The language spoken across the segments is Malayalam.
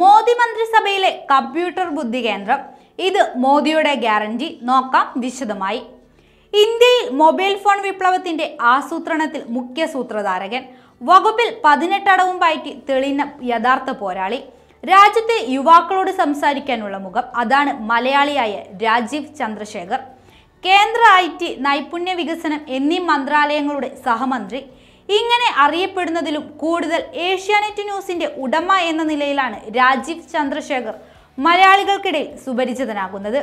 മോദി മന്ത്രിസഭയിലെ കമ്പ്യൂട്ടർ ബുദ്ധി കേന്ദ്രം ഇത് മോദിയുടെ ഗ്യാരണ്ടി നോക്കാം വിശദമായി ഇന്ത്യയിൽ മൊബൈൽ ഫോൺ വിപ്ലവത്തിന്റെ ആസൂത്രണത്തിൽ മുഖ്യ സൂത്രധാരകൻ വകുപ്പിൽ പതിനെട്ടടവും പയറ്റി തെളിഞ്ഞ യഥാർത്ഥ പോരാളി രാജ്യത്തെ യുവാക്കളോട് സംസാരിക്കാനുള്ള മുഖം അതാണ് മലയാളിയായ രാജീവ് ചന്ദ്രശേഖർ കേന്ദ്ര ഐ ടി നൈപുണ്യ വികസനം എന്നീ മന്ത്രാലയങ്ങളുടെ സഹമന്ത്രി ഇങ്ങനെ അറിയപ്പെടുന്നതിലും കൂടുതൽ ഏഷ്യാനെറ്റ് ന്യൂസിന്റെ ഉടമ എന്ന നിലയിലാണ് രാജീവ് ചന്ദ്രശേഖർ മലയാളികൾക്കിടയിൽ സുപരിചിതനാകുന്നത്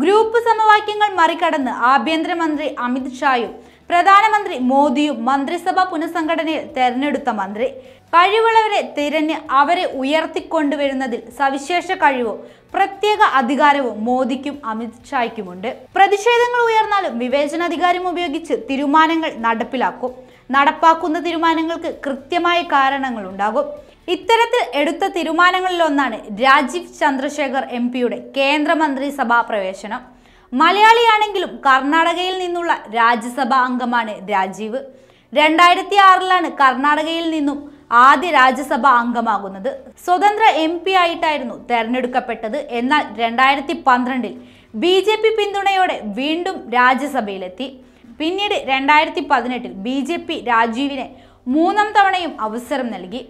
ഗ്രൂപ്പ് സമവാക്യങ്ങൾ മറികടന്ന് ആഭ്യന്തരമന്ത്രി അമിത് ഷായും പ്രധാനമന്ത്രി മോദിയും മന്ത്രിസഭാ പുനഃസംഘടനയിൽ തെരഞ്ഞെടുത്ത മന്ത്രി കഴിവുള്ളവരെ തിരഞ്ഞ് അവരെ ഉയർത്തിക്കൊണ്ടുവരുന്നതിൽ സവിശേഷ കഴിവും പ്രത്യേക അധികാരവും മോദിക്കും അമിത് ഷായ്ക്കുമുണ്ട് പ്രതിഷേധങ്ങൾ ഉയർന്നാലും വിവേചനാധികാരം ഉപയോഗിച്ച് തീരുമാനങ്ങൾ നടപ്പിലാക്കും നടപ്പാക്കുന്ന തീരുമാനങ്ങൾക്ക് കൃത്യമായ കാരണങ്ങളുണ്ടാകും ഇത്തരത്തിൽ എടുത്ത തീരുമാനങ്ങളിലൊന്നാണ് രാജീവ് ചന്ദ്രശേഖർ എം പിയുടെ കേന്ദ്രമന്ത്രിസഭാ പ്രവേശനം മലയാളിയാണെങ്കിലും കർണാടകയിൽ നിന്നുള്ള രാജ്യസഭാ അംഗമാണ് രാജീവ് രണ്ടായിരത്തി ആറിലാണ് കർണാടകയിൽ നിന്നും ആദ്യ രാജ്യസഭ അംഗമാകുന്നത് സ്വതന്ത്ര എം പി ആയിട്ടായിരുന്നു തെരഞ്ഞെടുക്കപ്പെട്ടത് എന്നാൽ രണ്ടായിരത്തി പന്ത്രണ്ടിൽ ബി ജെ പി പിന്തുണയോടെ വീണ്ടും രാജ്യസഭയിലെത്തി പിന്നീട് രണ്ടായിരത്തി പതിനെട്ടിൽ ബി ജെ പി രാജീവിന് മൂന്നാം തവണയും അവസരം നൽകി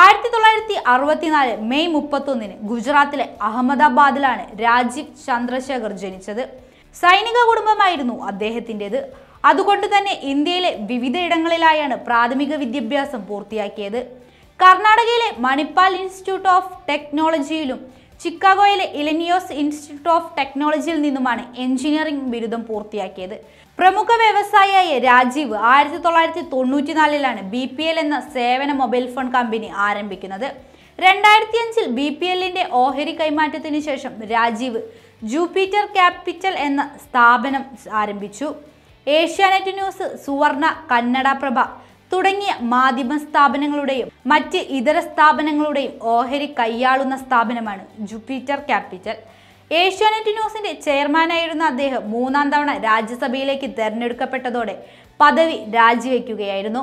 ആയിരത്തി തൊള്ളായിരത്തി അറുപത്തിനാല് മെയ് മുപ്പത്തൊന്നിന് ഗുജറാത്തിലെ അഹമ്മദാബാദിലാണ് രാജീവ് ചന്ദ്രശേഖർ ജനിച്ചത് സൈനിക കുടുംബമായിരുന്നു അദ്ദേഹത്തിൻ്റെത് അതുകൊണ്ട് തന്നെ ഇന്ത്യയിലെ വിവിധയിടങ്ങളിലായാണ് പ്രാഥമിക വിദ്യാഭ്യാസം പൂർത്തിയാക്കിയത് കർണാടകയിലെ മണിപ്പാൽ ഇൻസ്റ്റിറ്റ്യൂട്ട് ഓഫ് ടെക്നോളജിയിലും ചിക്കാഗോയിലെ ഇലനിയോസ് ഇൻസ്റ്റിറ്റ്യൂട്ട് ഓഫ് ടെക്നോളജിയിൽ നിന്നുമാണ് എഞ്ചിനീയറിംഗ് ബിരുദം പൂർത്തിയാക്കിയത് പ്രമുഖ വ്യവസായിയായ രാജീവ് ആയിരത്തി തൊള്ളായിരത്തി നാലിലാണ് ബി പി എൽ എന്ന സേവന മൊബൈൽ ഫോൺ കമ്പനി ആരംഭിക്കുന്നത് രണ്ടായിരത്തി അഞ്ചിൽ ബി പി എല്ലിൻ്റെ ഓഹരി കൈമാറ്റത്തിന് ശേഷം രാജീവ് ജൂപ്പിറ്റർ ക്യാപിറ്റൽ എന്ന സ്ഥാപനം ആരംഭിച്ചു ഏഷ്യാനെറ്റ് ന്യൂസ് സുവർണ കന്നഡ പ്രഭ തുടങ്ങിയ മാധ്യമ സ്ഥാപനങ്ങളുടെയും മറ്റ് ഇതര സ്ഥാപനങ്ങളുടെയും ഓഹരി കൈയാളുന്ന സ്ഥാപനമാണ് ജൂപ്പിറ്റർ ക്യാപിറ്റൽ ഏഷ്യാനെറ്റ് ന്യൂസിന്റെ ചെയർമാനായിരുന്ന അദ്ദേഹം മൂന്നാം തവണ രാജ്യസഭയിലേക്ക് തെരഞ്ഞെടുക്കപ്പെട്ടതോടെ പദവി രാജിവെക്കുകയായിരുന്നു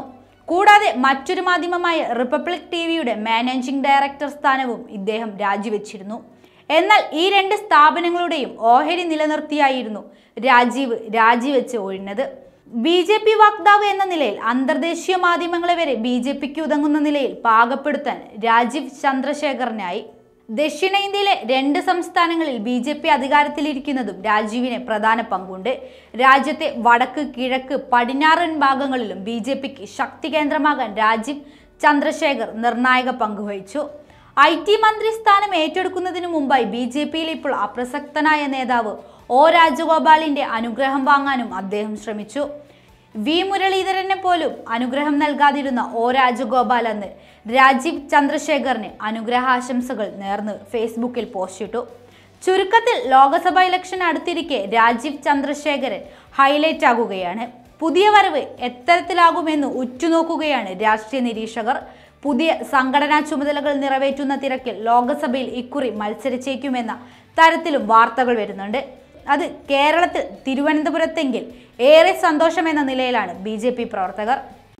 കൂടാതെ മറ്റൊരു മാധ്യമമായ റിപ്പബ്ലിക് ടി വിയുടെ മാനേജിംഗ് ഡയറക്ടർ സ്ഥാനവും ഇദ്ദേഹം രാജിവെച്ചിരുന്നു എന്നാൽ ഈ രണ്ട് സ്ഥാപനങ്ങളുടെയും ഓഹരി നിലനിർത്തിയായിരുന്നു രാജീവ് രാജിവെച്ച് ഒഴിഞ്ഞത് ബി ജെ പി വക്താവ് എന്ന നിലയിൽ അന്തർദേശീയ മാധ്യമങ്ങളെ വരെ ബി ജെ പിക്ക് ഉതങ്ങുന്ന നിലയിൽ പാകപ്പെടുത്താൻ രാജീവ് ചന്ദ്രശേഖറിനായി ദക്ഷിണേന്ത്യയിലെ രണ്ട് സംസ്ഥാനങ്ങളിൽ ബി ജെ പി അധികാരത്തിലിരിക്കുന്നതും രാജീവിന് പ്രധാന പങ്കുണ്ട് രാജ്യത്തെ വടക്ക് കിഴക്ക് പടിഞ്ഞാറൻ ഭാഗങ്ങളിലും ബി ജെ പിക്ക് ശക്തി കേന്ദ്രമാകാൻ രാജീവ് ചന്ദ്രശേഖർ നിർണായക പങ്കുവഹിച്ചു ഐ ടി മന്ത്രി സ്ഥാനം ഏറ്റെടുക്കുന്നതിനു മുമ്പായി ബി ജെ പിയിൽ ഇപ്പോൾ അപ്രസക്തനായ നേതാവ് ഒ രാജഗോപാലിന്റെ അനുഗ്രഹം വാങ്ങാനും അദ്ദേഹം ശ്രമിച്ചു വി മുരളീധരനെ പോലും അനുഗ്രഹം നൽകാതിരുന്ന ഒ രാജഗോപാൽ അന്ന് രാജീവ് ചന്ദ്രശേഖറിന് അനുഗ്രഹാശംസകൾ നേർന്ന് ഫേസ്ബുക്കിൽ പോസ്റ്റ് ഇട്ടു ചുരുക്കത്തിൽ ലോക്സഭാ ഇലക്ഷൻ അടുത്തിരിക്കെ രാജീവ് ചന്ദ്രശേഖരൻ ഹൈലൈറ്റ് ആകുകയാണ് പുതിയ വരവ് എത്തരത്തിലാകുമെന്ന് ഉറ്റുനോക്കുകയാണ് രാഷ്ട്രീയ നിരീക്ഷകർ പുതിയ സംഘടനാ ചുമതലകൾ നിറവേറ്റുന്ന തിരക്കിൽ ലോക്സഭയിൽ ഇക്കുറി മത്സരിച്ചേക്കുമെന്ന തരത്തിലും വാർത്തകൾ വരുന്നുണ്ട് അത് കേരളത്തിൽ തിരുവനന്തപുരത്തെങ്കിൽ ഏറെ സന്തോഷമെന്ന നിലയിലാണ് ബി പ്രവർത്തകർ